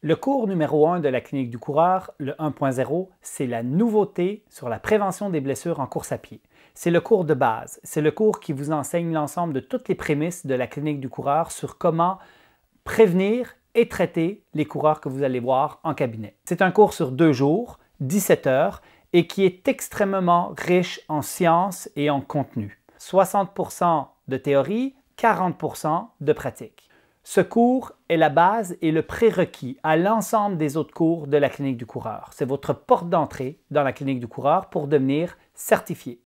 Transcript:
Le cours numéro 1 de la clinique du coureur, le 1.0, c'est la nouveauté sur la prévention des blessures en course à pied. C'est le cours de base, c'est le cours qui vous enseigne l'ensemble de toutes les prémices de la clinique du coureur sur comment prévenir et traiter les coureurs que vous allez voir en cabinet. C'est un cours sur deux jours, 17 heures, et qui est extrêmement riche en sciences et en contenu. 60% de théorie, 40% de pratique. Ce cours est la base et le prérequis à l'ensemble des autres cours de la clinique du coureur. C'est votre porte d'entrée dans la clinique du coureur pour devenir certifié.